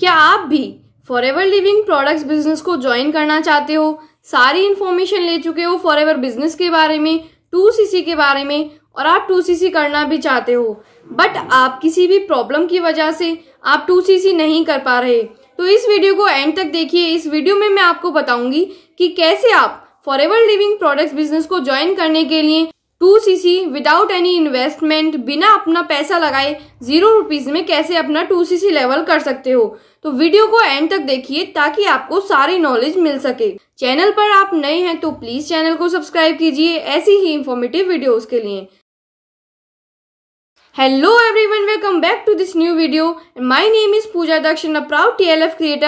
क्या आप भी Forever Living Products business को ज्वाइन करना चाहते हो सारी इन्फॉर्मेशन ले चुके हो फॉर एवर बिजनेस के बारे में टू सी के बारे में और आप टू सी करना भी चाहते हो बट आप किसी भी प्रॉब्लम की वजह से आप टू सी नहीं कर पा रहे तो इस वीडियो को एंड तक देखिए इस वीडियो में मैं आपको बताऊंगी कि कैसे आप Forever Living Products business को ज्वाइन करने के लिए two CC without any investment बिना अपना पैसा लगाए जीरो रुपीज में कैसे अपना टू सीसी लेवल कर सकते हो तो वीडियो को एंड तक देखिए ताकि आपको सारी नॉलेज मिल सके चैनल पर आप नए हैं तो प्लीज चैनल को सब्सक्राइब कीजिए ऐसी ही इंफॉर्मेटिव वीडियोस के लिए hello everyone welcome back to this new video My name is Pooja Dakshin a proud TLF as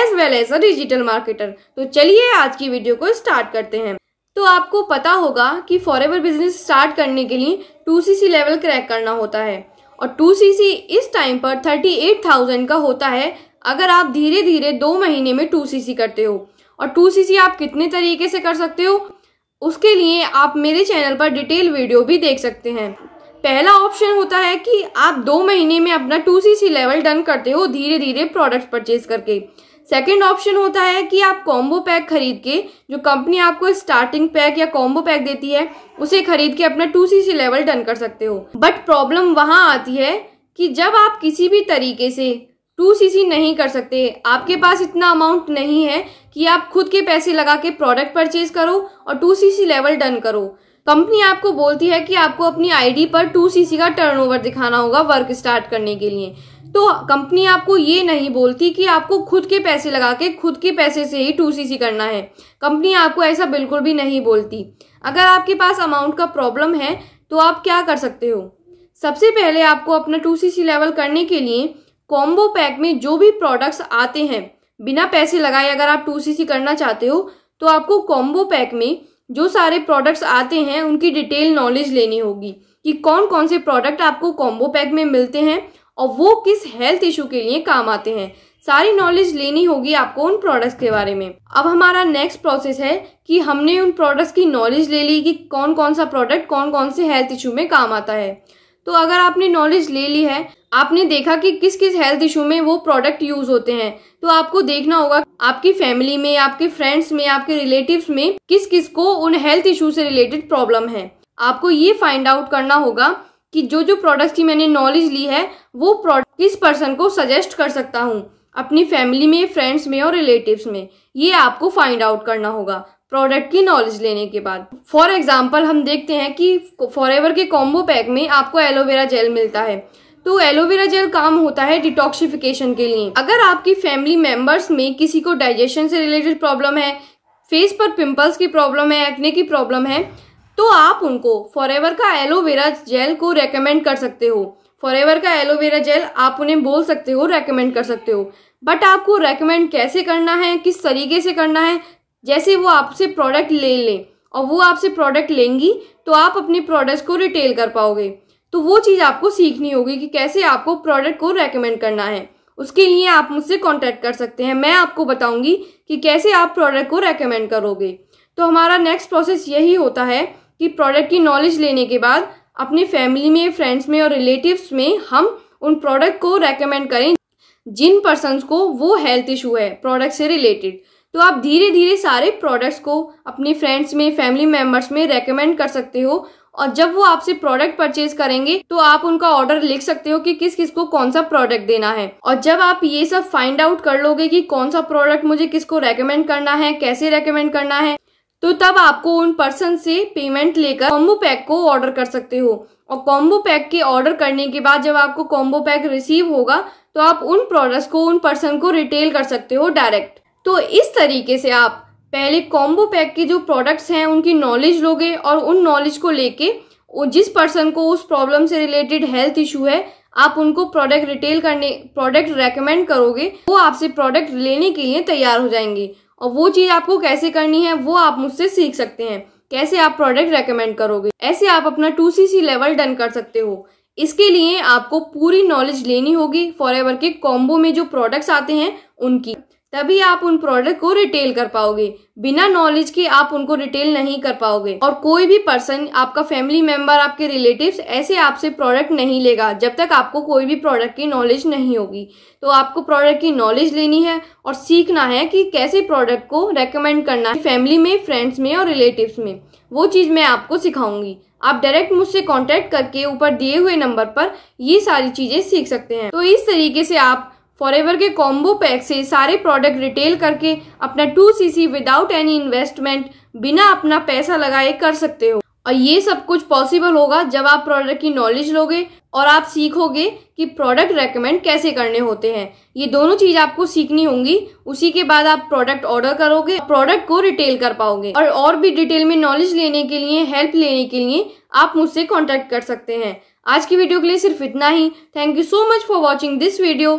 as well as a digital तो चलिए आज की वीडियो को स्टार्ट करते हैं तो आपको पता होगा कि फॉरएवर बिजनेस स्टार्ट करने के लिए टू सी लेवल क्रैक करना होता है और टू सी इस टाइम पर थर्टी एट थाउजेंड का होता है अगर आप धीरे धीरे दो महीने में टू सी करते हो और टू सी आप कितने तरीके से कर सकते हो उसके लिए आप मेरे चैनल पर डिटेल वीडियो भी देख सकते हैं पहला ऑप्शन होता है कि आप दो महीने में अपना टू सी लेवल डन करते हो धीरे धीरे प्रोडक्ट परचेज करके सेकेंड ऑप्शन होता है कि आप कॉम्बो पैक खरीद के जो कंपनी आपको स्टार्टिंग पैक या कॉम्बो पैक देती है उसे खरीद के अपना two C C level done कर सकते हो बट प्रॉब्लम वहाँ आती है कि जब आप किसी भी तरीके से टू सी सी नहीं कर सकते आपके पास इतना अमाउंट नहीं है कि आप खुद के पैसे लगा के प्रोडक्ट परचेज करो और two C C level done करो कंपनी आपको बोलती है कि आपको अपनी आईडी पर टू सीसी का टर्नओवर दिखाना होगा वर्क स्टार्ट करने के लिए तो कंपनी आपको ये नहीं बोलती कि आपको खुद के पैसे लगा के खुद के पैसे से ही टू सी करना है कंपनी आपको ऐसा बिल्कुल भी नहीं बोलती अगर आपके पास अमाउंट का प्रॉब्लम है तो आप क्या कर सकते हो सबसे पहले आपको अपना टू सी लेवल करने के लिए कॉम्बो पैक में जो भी प्रोडक्ट्स आते हैं बिना पैसे लगाए अगर आप टू सी करना चाहते हो तो आपको कॉम्बो पैक में जो सारे प्रोडक्ट्स आते हैं उनकी डिटेल नॉलेज लेनी होगी कि कौन कौन से प्रोडक्ट आपको कॉम्बो पैक में मिलते हैं और वो किस हेल्थ इशू के लिए काम आते हैं सारी नॉलेज लेनी होगी आपको उन प्रोडक्ट्स के बारे में अब हमारा नेक्स्ट प्रोसेस है कि हमने उन प्रोडक्ट्स की नॉलेज ले ली कि कौन कौन सा प्रोडक्ट कौन कौन से हेल्थ इशू में काम आता है तो अगर आपने नॉलेज ले ली है आपने देखा कि किस किस हेल्थ इशू में वो प्रोडक्ट यूज होते हैं तो आपको देखना होगा आपकी फैमिली में आपके फ्रेंड्स में आपके रिलेटिव्स में किस किस को उन हेल्थ इशू से रिलेटेड प्रॉब्लम है आपको ये फाइंड आउट करना होगा कि जो जो प्रोडक्ट्स की मैंने नॉलेज ली है वो प्रोडक्ट किस पर्सन को सजेस्ट कर सकता हूँ अपनी फैमिली में फ्रेंड्स में और रिलेटिव्स में ये आपको फाइंड आउट करना होगा प्रोडक्ट की नॉलेज लेने के बाद फॉर एग्जाम्पल हम देखते हैं कि फॉर एवर के कॉम्बो पैक में आपको एलोवेरा जेल मिलता है तो एलोवेरा जेल काम होता है डिटॉक्सिफिकेशन के लिए अगर आपकी फैमिली मेंबर्स में किसी को डाइजेशन से रिलेटेड प्रॉब्लम है फेस पर पिंपल्स की प्रॉब्लम है एक्ने की प्रॉब्लम है तो आप उनको फॉर एवर का एलोवेरा जेल को रेकमेंड कर सकते हो फॉरेवर का एलोवेरा जेल आप उन्हें बोल सकते हो रेकमेंड कर सकते हो बट आपको रेकमेंड कैसे करना है किस तरीके से करना है जैसे वो आपसे प्रोडक्ट ले लें और वो आपसे प्रोडक्ट लेंगी तो आप अपने प्रोडक्ट्स को रिटेल कर पाओगे तो वो चीज़ आपको सीखनी होगी कि कैसे आपको प्रोडक्ट को रेकमेंड करना है उसके लिए आप मुझसे कॉन्टेक्ट कर सकते हैं मैं आपको बताऊंगी कि कैसे आप प्रोडक्ट को रेकमेंड करोगे तो हमारा नेक्स्ट प्रोसेस यही होता है कि प्रोडक्ट की नॉलेज लेने के बाद अपने फैमिली में फ्रेंड्स में और रिलेटिव्स में हम उन प्रोडक्ट को रेकमेंड करें जिन पर्सनस को वो हेल्थ इशू है प्रोडक्ट से रिलेटेड तो आप धीरे धीरे सारे प्रोडक्ट्स को अपने फ्रेंड्स में फैमिली मेम्बर्स में रेकमेंड कर सकते हो और जब वो आपसे प्रोडक्ट परचेज करेंगे तो आप उनका ऑर्डर लिख सकते हो कि किस किस को कौन सा प्रोडक्ट देना है और जब आप ये सब फाइंड आउट कर लोगे कि कौन सा प्रोडक्ट मुझे किसको रेकमेंड करना है कैसे रेकमेंड करना है तो तब आपको उन पर्सन से पेमेंट लेकर कॉम्बो पैक को ऑर्डर कर सकते हो और कॉम्बो पैक के ऑर्डर करने के बाद जब आपको कॉम्बो पैक रिसीव होगा तो आप उन प्रोडक्ट्स को उन पर्सन को रिटेल कर सकते हो डायरेक्ट तो इस तरीके से आप पहले कॉम्बो पैक के जो प्रोडक्ट्स हैं उनकी नॉलेज लोगे और उन नॉलेज को लेके जिस पर्सन को उस प्रॉब्लम से रिलेटेड हेल्थ इशू है आप उनको प्रोडक्ट रिटेल करने प्रोडक्ट रेकमेंड करोगे वो आपसे प्रोडक्ट लेने के लिए तैयार हो जाएंगे और वो चीज़ आपको कैसे करनी है वो आप मुझसे सीख सकते हैं कैसे आप प्रोडक्ट रेकमेंड करोगे ऐसे आप अपना two C C level done कर सकते हो इसके लिए आपको पूरी नॉलेज लेनी होगी फॉर एवर के कॉम्बो में जो प्रोडक्ट्स आते हैं उनकी तभी आप उन प्रोडक्ट को रिटेल कर पाओगे बिना नॉलेज के आप उनको रिटेल नहीं कर पाओगे और कोई भी पर्सन आपका फैमिली मेंबर आपके रिलेटिव्स ऐसे आपसे प्रोडक्ट नहीं लेगा जब तक आपको कोई भी प्रोडक्ट की नॉलेज नहीं होगी तो आपको प्रोडक्ट की नॉलेज लेनी है और सीखना है कि कैसे प्रोडक्ट को रेकमेंड करना है फैमिली में फ्रेंड्स में और रिलेटिव्स में वो चीज़ मैं आपको सिखाऊंगी आप डायरेक्ट मुझसे कॉन्टेक्ट करके ऊपर दिए हुए नंबर पर ये सारी चीज़ें सीख सकते हैं तो इस तरीके से आप फॉर के कॉम्बो पैक से सारे प्रोडक्ट रिटेल करके अपना two C without any investment बिना अपना पैसा लगाए कर सकते हो और ये सब कुछ पॉसिबल होगा जब आप प्रोडक्ट की नॉलेज लोगे और आप सीखोगे कि प्रोडक्ट रेकमेंड कैसे करने होते हैं ये दोनों चीज आपको सीखनी होंगी उसी के बाद आप प्रोडक्ट ऑर्डर करोगे प्रोडक्ट को रिटेल कर पाओगे और और भी डिटेल में नॉलेज लेने के लिए हेल्प लेने के लिए आप मुझसे कॉन्टेक्ट कर सकते हैं आज की वीडियो के लिए सिर्फ इतना ही thank you so much for watching this video